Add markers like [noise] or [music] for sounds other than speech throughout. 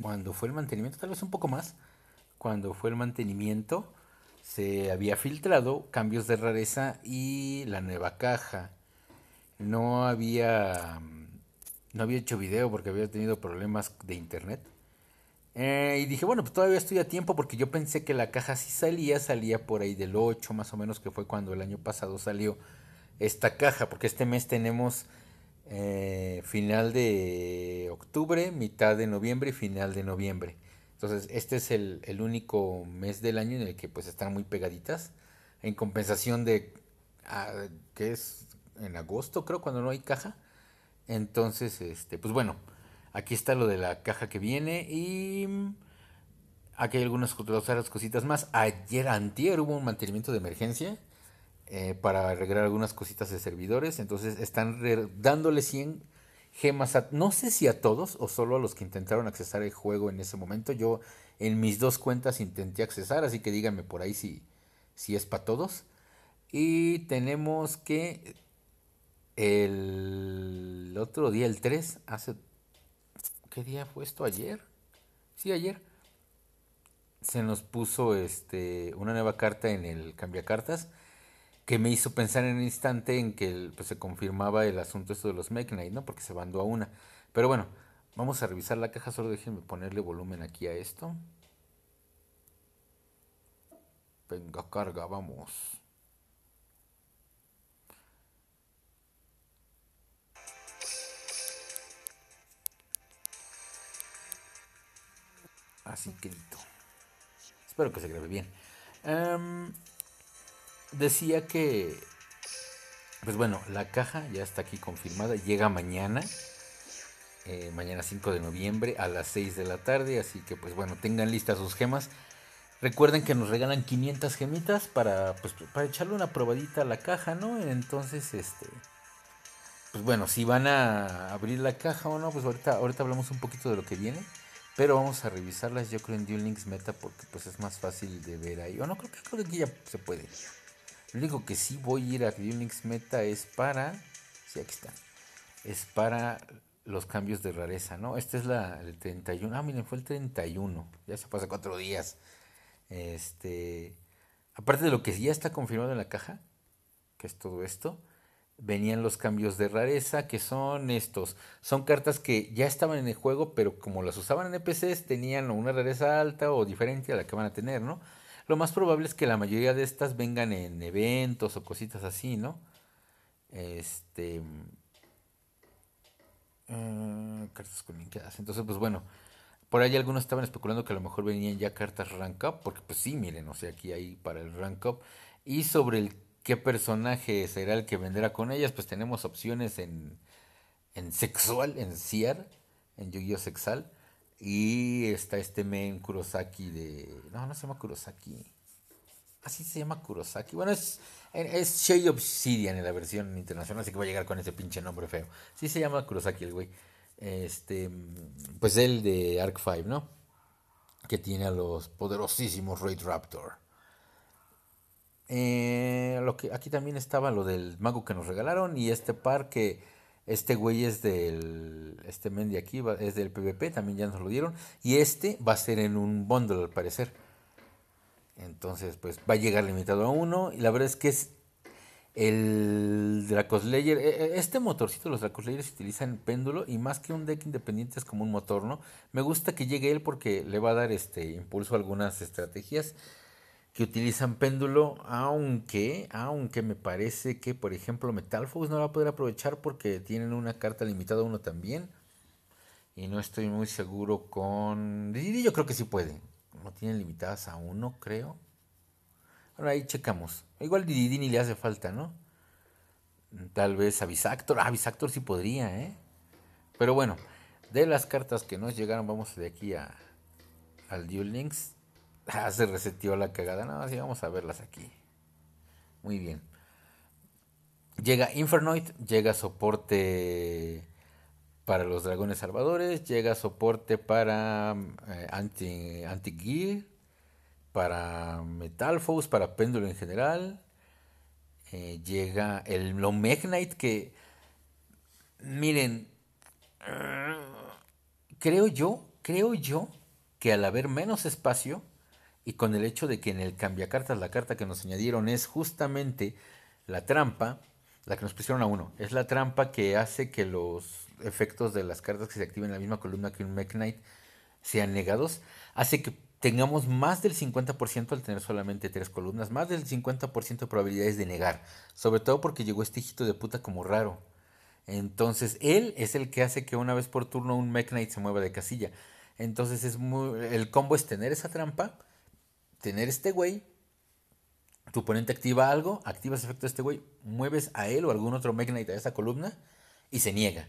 cuando fue el mantenimiento, tal vez un poco más, cuando fue el mantenimiento, se había filtrado cambios de rareza y la nueva caja. No había, mm, no había hecho video porque había tenido problemas de internet. Eh, y dije, bueno, pues todavía estoy a tiempo porque yo pensé que la caja sí salía, salía por ahí del 8 más o menos, que fue cuando el año pasado salió esta caja, porque este mes tenemos eh, final de octubre, mitad de noviembre y final de noviembre. Entonces, este es el, único mes del año en el que pues están muy pegaditas. En compensación de ah, que es en agosto, creo, cuando no hay caja. Entonces, este, pues bueno, aquí está lo de la caja que viene y aquí hay algunas otras cositas más. Ayer, antier, hubo un mantenimiento de emergencia eh, para arreglar algunas cositas de servidores. Entonces están dándole 100 gemas a, no sé si a todos o solo a los que intentaron accesar el juego en ese momento. Yo en mis dos cuentas intenté accesar, así que díganme por ahí si, si es para todos. Y tenemos que el otro día, el 3, hace... ¿Qué día fue esto? ¿Ayer? Sí, ayer. Se nos puso este, una nueva carta en el cartas que me hizo pensar en un instante en que pues, se confirmaba el asunto esto de los night ¿no? Porque se mandó a una. Pero bueno, vamos a revisar la caja, solo déjenme ponerle volumen aquí a esto. Venga, carga, vamos. Así que Espero que se grabe bien. Em, decía que, pues bueno, la caja ya está aquí confirmada, llega mañana, eh, mañana 5 de noviembre a las 6 de la tarde, así que pues bueno, tengan listas sus gemas. Recuerden que nos regalan 500 gemitas para, pues, para echarle una probadita a la caja, ¿no? Entonces, este, pues bueno, si van a abrir la caja o no, pues ahorita, ahorita hablamos un poquito de lo que viene. Pero vamos a revisarlas yo creo en Duel Links Meta porque pues es más fácil de ver ahí. O no, creo que, creo que ya se puede. Lo único que sí voy a ir a Linux Meta es para. Sí, aquí está. Es para los cambios de rareza, ¿no? Este es la, el 31. Ah, miren, fue el 31. Ya se pasa cuatro días. Este. Aparte de lo que ya está confirmado en la caja, que es todo esto, venían los cambios de rareza, que son estos. Son cartas que ya estaban en el juego, pero como las usaban en NPCs, tenían una rareza alta o diferente a la que van a tener, ¿no? lo más probable es que la mayoría de estas vengan en eventos o cositas así, ¿no? Este. Eh, cartas con Entonces, pues bueno. Por ahí algunos estaban especulando que a lo mejor venían ya cartas rank up. Porque, pues sí, miren, o sea, aquí hay para el rank up. Y sobre el qué personaje será el que vendrá con ellas, pues tenemos opciones en, en sexual, en CIAR, en Yu-Gi-Oh! Sexual. Y está este men Kurosaki de. No, no se llama Kurosaki. Así ah, se llama Kurosaki. Bueno, es, es Shade Obsidian en la versión internacional, así que va a llegar con ese pinche nombre feo. Sí se llama Kurosaki el güey. Este, pues el de Arc 5, ¿no? Que tiene a los poderosísimos Raid Raptor. Eh, lo que, aquí también estaba lo del mago que nos regalaron y este par que este güey es del. Este men aquí es del PvP, también ya nos lo dieron. Y este va a ser en un bundle al parecer. Entonces, pues va a llegar limitado a uno. Y la verdad es que es el Dracoslayer. E, e, este motorcito, los Dracoslayers utilizan péndulo. Y más que un deck independiente es como un motor, ¿no? Me gusta que llegue él porque le va a dar este impulso a algunas estrategias que utilizan péndulo, aunque, aunque me parece que, por ejemplo, Metal no va a poder aprovechar porque tienen una carta limitada uno también. Y no estoy muy seguro con... Yo creo que sí puede. No tienen limitadas a uno, creo. Ahora ahí checamos. Igual Didi ni le hace falta, ¿no? Tal vez a Bisactor. Ah, Bisactor sí podría, ¿eh? Pero bueno, de las cartas que nos llegaron, vamos de aquí a, al Duel Links. [laughs] se reseteó la cagada. No, sí, vamos a verlas aquí. Muy bien. Llega Infernoid, llega soporte para los dragones salvadores, llega soporte para eh, anti, anti gear, para Metalfos, para péndulo en general. Eh, llega el Lomegnite que, miren, creo yo, creo yo que al haber menos espacio, y con el hecho de que en el cartas la carta que nos añadieron es justamente la trampa, la que nos pusieron a uno, es la trampa que hace que los efectos de las cartas que se activen en la misma columna que un Mech Knight sean negados, hace que tengamos más del 50% al tener solamente tres columnas, más del 50% de probabilidades de negar, sobre todo porque llegó este hijito de puta como raro. Entonces, él es el que hace que una vez por turno un Mech Knight se mueva de casilla. Entonces, es el combo es tener esa trampa tener este güey. Tu oponente activa algo, activas efecto de este güey, mueves a él o algún otro Magnite a esa columna y se niega.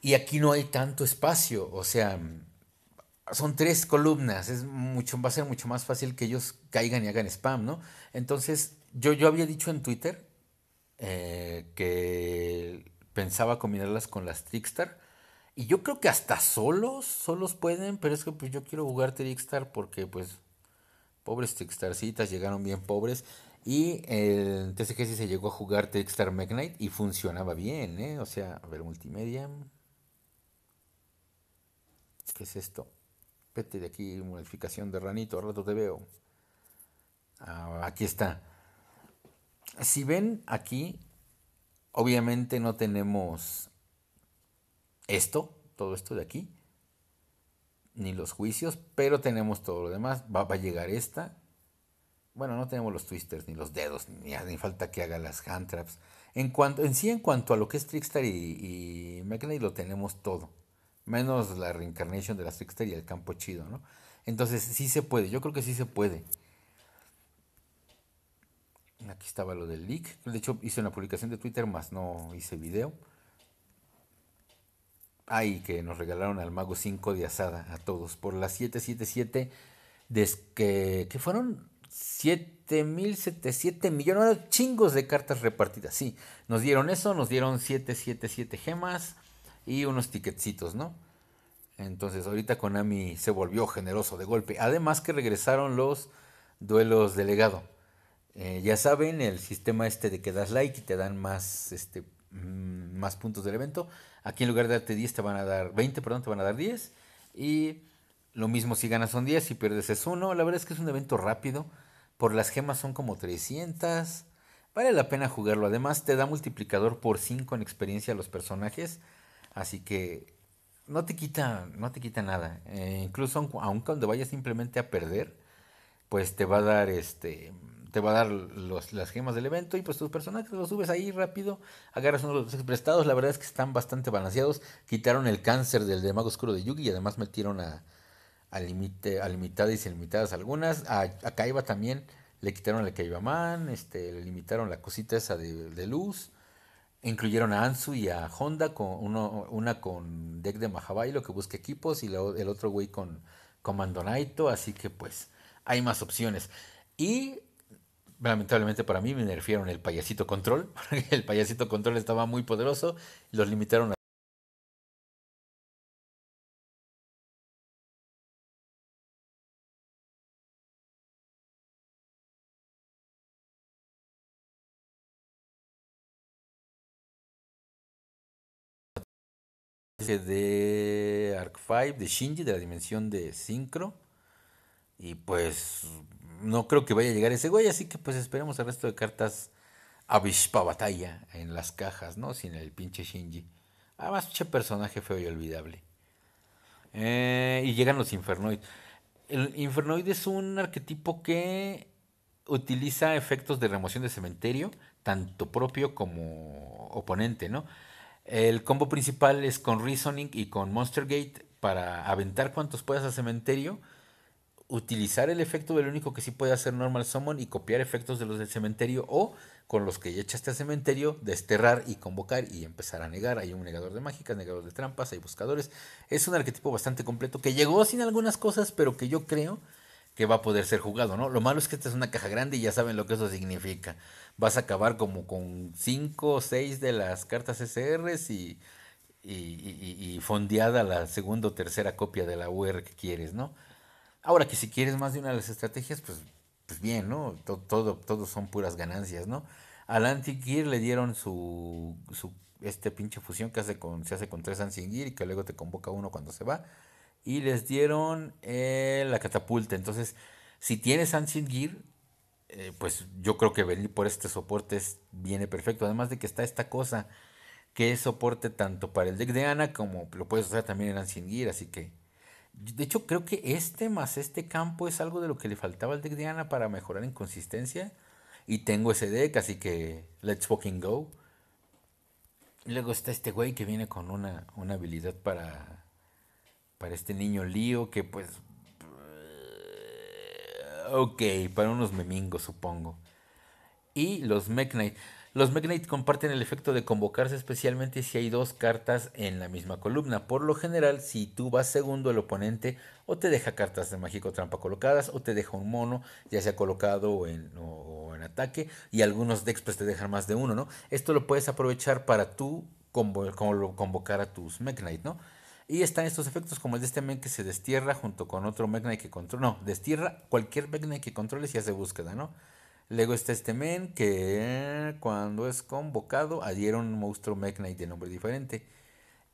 Y aquí no hay tanto espacio, o sea, son tres columnas, es mucho, va a ser mucho más fácil que ellos caigan y hagan spam, ¿no? Entonces, yo, yo había dicho en Twitter eh, que pensaba combinarlas con las Trickstar. Y yo creo que hasta solos, solos pueden, pero es que pues yo quiero jugar Trickstar porque pues pobres textarcitas llegaron bien pobres. Y el TCG se llegó a jugar Textar Magnite y funcionaba bien, ¿eh? O sea, a ver, multimedia. ¿Qué es esto? Vete de aquí, modificación de ranito, al rato te veo. Ah, aquí está. Si ven aquí, obviamente no tenemos esto, todo esto de aquí, ni los juicios, pero tenemos todo lo demás. Va, a llegar esta. Bueno, no tenemos los twisters, ni los dedos, ni, ni falta que haga las hand traps. En, cuanto, en sí, en cuanto a lo que es Trickster y, y lo tenemos todo. Menos la reincarnation de la Trickster y el campo chido, ¿no? Entonces, sí se puede. Yo creo que sí se puede. Aquí estaba lo del leak. De hecho, hice una publicación de Twitter, más no hice video. Ay, que nos regalaron al Mago 5 de asada a todos por las 777, ¿Qué que, que fueron 777 millones, chingos de cartas repartidas. Sí, nos dieron eso, nos dieron 777 gemas y unos tiquetitos, ¿no? Entonces ahorita Konami se volvió generoso de golpe. Además que regresaron los duelos de legado. Eh, ya saben, el sistema este de que das like y te dan más este, Mm, más puntos del evento. Aquí en lugar de darte 10 te van a dar 20, perdón, te van a dar 10. Y lo mismo si ganas son 10, si pierdes es 1. La verdad es que es un evento rápido. Por las gemas son como 300. Vale la pena jugarlo. Además te da multiplicador por 5 en experiencia a los personajes. Así que no te quita, no te quita nada. Eh, incluso Aunque cuando vayas simplemente a perder, pues te va a dar este te va a dar las gemas del evento y pues tus personajes los subes ahí rápido, agarras uno de los prestados, la verdad es que están bastante balanceados, quitaron el cáncer del de Mago Oscuro de Yugi y además metieron a, a limitadas y limitadas algunas, a, Kaiba también le quitaron el Kaibaman, este, le limitaron la cosita esa de, luz, incluyeron a Ansu y a Honda, con uno, una con deck de lo que busca equipos y el otro güey con, con Mandonaito, así que pues hay más opciones. Y lamentablemente para mí me nerfearon el payasito control. [laughs] El payasito control estaba muy poderoso los limitaron a. de Arc 5 de Shinji de la dimensión de Synchro. y pues no creo que vaya a llegar ese güey, así que pues esperemos el resto de cartas A avispa batalla en las cajas, ¿no? Sin el pinche Shinji. Además, un personaje feo y olvidable. Eh, y llegan los Infernoid. El Infernoid es un arquetipo que utiliza efectos de remoción de cementerio, tanto propio como oponente, ¿no? El combo principal es con Reasoning y con Monster Gate para aventar cuantos puedas a cementerio utilizar el efecto del único que sí puede hacer Normal Summon y copiar efectos de los del cementerio o con los que ya echaste al cementerio, desterrar y convocar y empezar a negar. Hay un negador de mágicas, negador de trampas, hay buscadores. Es un arquetipo bastante completo que llegó sin algunas cosas, pero que yo creo que va a poder ser jugado, ¿no? Lo malo es que esta es una caja grande y ya saben lo que eso significa. Vas a acabar como con 5 o 6 de las cartas SRs y, y, y fondeada la segunda o tercera copia de la UR que quieres, ¿no? Ahora que si quieres más de una de las estrategias, pues, pues bien, ¿no? Todo, son puras ganancias, ¿no? Al Gear le dieron su, su este pinche fusión que se hace con tres Gear y que luego te convoca uno cuando se va. Y les dieron eh, la catapulta. Entonces, si tienes Anti-Gear, Gear, eh, pues yo creo que venir por este soporte viene perfecto. Además de que está esta cosa que es soporte tanto para el deck de Ana como lo puedes usar también en Ancient Gear, así que de hecho, creo que este más este campo es algo de lo que le faltaba al deck de Diana para mejorar en consistencia. Y tengo ese deck, así que let's fucking go. Luego está este güey que viene con una, una habilidad para, para este niño lío que pues... Ok, para unos memingos supongo. Y los Mech los Magnate comparten el efecto de convocarse especialmente si hay dos cartas en la misma columna. Por lo general, si tú vas segundo, el oponente o te deja cartas de mágico trampa colocadas o te deja un mono, ya sea colocado o en, ataque, y algunos decks pues, te dejan más de uno, ¿no? Esto lo puedes aprovechar para tú convocar a tus Magnite, ¿no? Y están estos efectos como el de este men que se destierra junto con otro Magnite que controla, no, destierra cualquier Magnite que controles y hace búsqueda, ¿no? Luego está este men que cuando es convocado adhiere un monstruo Magnite de nombre diferente.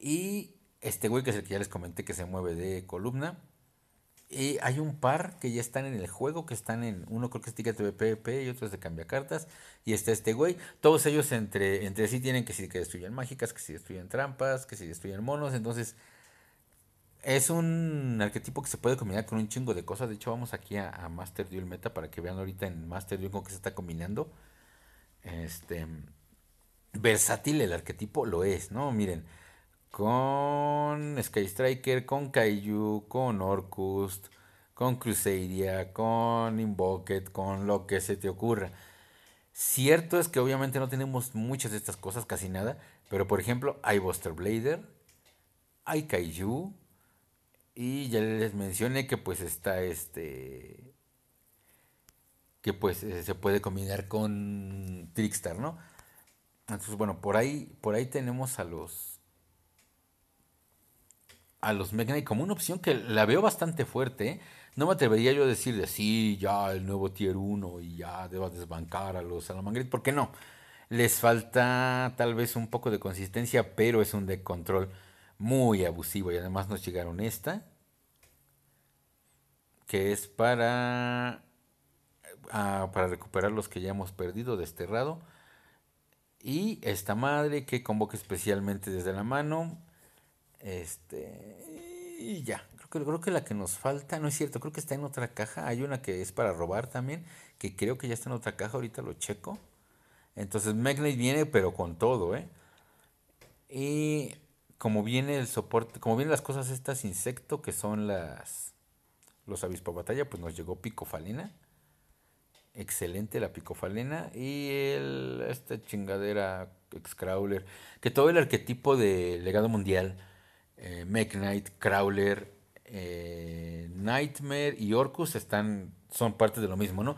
Y este güey que es el que ya les comenté que se mueve de columna. Y hay un par que ya están en el juego, que están en uno creo que es ticket y otro es de cambia cartas. Y está este güey. Todos ellos entre, entre sí tienen que si que destruyen mágicas, que si destruyen trampas, que si destruyen monos. Entonces es un arquetipo que se puede combinar con un chingo de cosas. De hecho, vamos aquí a, Master Duel Meta para que vean ahorita en Master Duel con qué se está combinando. Este. Versátil el arquetipo lo es, ¿no? Miren. Con Sky Striker, con Kaiju, con Orcust, con Crusadia, con invoquet con lo que se te ocurra. Cierto es que obviamente no tenemos muchas de estas cosas, casi nada. Pero por ejemplo, hay Buster Blader, hay Kaiju, y ya les mencioné que pues está este... Que pues eh, se puede combinar con Trickstar, ¿no? Entonces, bueno, por ahí, por ahí tenemos a los... A los Magnite como una opción que la veo bastante fuerte. ¿eh? No me atrevería yo a decir sí, ya el nuevo Tier 1 y ya deba desbancar a los ¿Por qué no. Les falta tal vez un poco de consistencia, pero es un de control muy abusivo. Y además nos llegaron esta, que es para, ah, para recuperar los que ya hemos perdido, desterrado. Y esta madre que convoca especialmente desde la mano. Este. Y ya. Creo que, creo que la que nos falta. No es cierto, creo que está en otra caja. Hay una que es para robar también. Que creo que ya está en otra caja. Ahorita lo checo. Entonces Magnate viene, pero con todo, ¿eh? Y como viene el soporte, como vienen las cosas estas insecto que son las los batalla pues nos llegó picofalena. Excelente la picofalena y el, esta chingadera Excrawler, que todo el arquetipo de legado mundial, eh, Knight, Crawler, eh, Nightmare y Orcus están son parte de lo mismo, ¿no?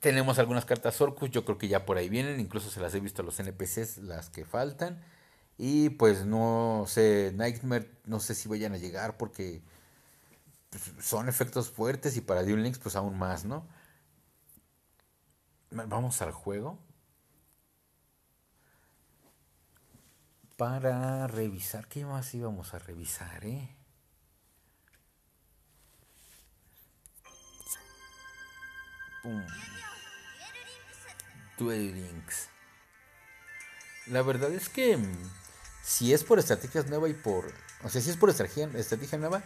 Tenemos algunas cartas Orcus, yo creo que ya por ahí vienen, incluso se las he visto a los NPCs, las que faltan. Y pues no sé, Nightmare, no sé si vayan a llegar porque pues, son efectos fuertes y para Dune Links pues aún más, ¿no? Vamos al juego. Para revisar, ¿qué más íbamos a revisar, eh? Pum. Links. La verdad es que mm, si es por estrategias nuevas y por. O sea, si es por estrategia, estrategia nueva,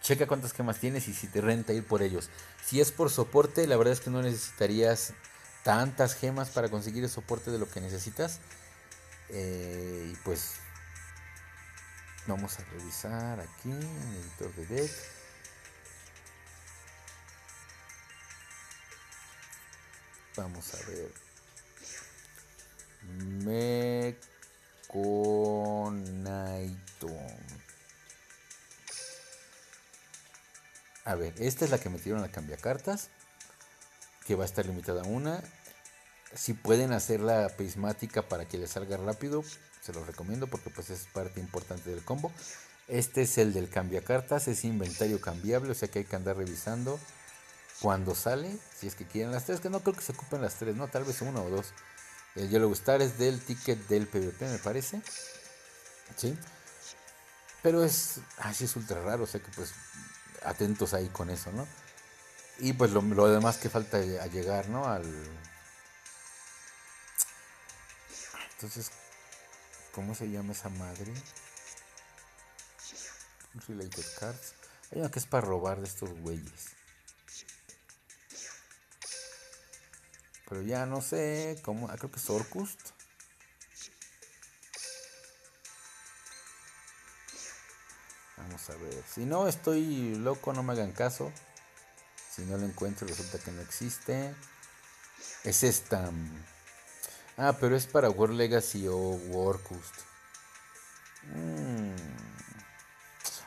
checa cuántas gemas tienes y si te renta ir por ellos. Si es por soporte, la verdad es que no necesitarías tantas gemas para conseguir el soporte de lo que necesitas. Eh, y pues vamos a revisar aquí en el editor de deck. Vamos a ver. Me con A ver, esta es la que metieron a cartas Que va a estar limitada a una. Si pueden hacer la prismática para que le salga rápido, se los recomiendo porque pues es parte importante del combo. Este es el del cambia cartas es inventario cambiable, o sea que hay que andar revisando cuando sale, si es que quieren las tres, que no creo que se ocupen las tres, no, tal vez una o dos. El Yellow Star es del ticket del PvP, me parece. ¿Sí? Pero es. Así es ultra raro, o sea que pues. Atentos ahí con eso, ¿no? Y pues lo, lo demás que falta a llegar, ¿no? Al. Entonces. ¿Cómo se llama esa madre? Related cards. Hay una que es para robar de estos güeyes. Pero ya no sé cómo. Ah, creo que es Orkust Vamos a ver. Si no estoy loco, no me hagan caso. Si no lo encuentro, resulta que no existe. Es esta. Ah, pero es para War Legacy o Warcust. Mmm.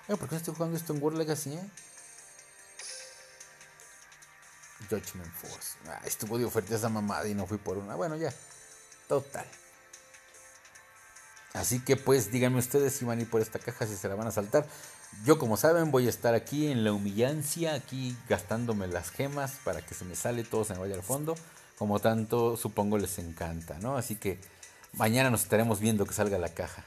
¿por qué no estoy jugando esto en War Legacy, eh? Judgment Force. Ah, estuvo de oferta esa mamada y no fui por una. Bueno, ya. Total. Así que pues díganme ustedes si van a ir por esta caja, si se la van a saltar. Yo como saben voy a estar aquí en la humillancia, aquí gastándome las gemas para que se me sale todo, se me vaya al fondo. Como tanto supongo les encanta, ¿no? Así que mañana nos estaremos viendo que salga la caja.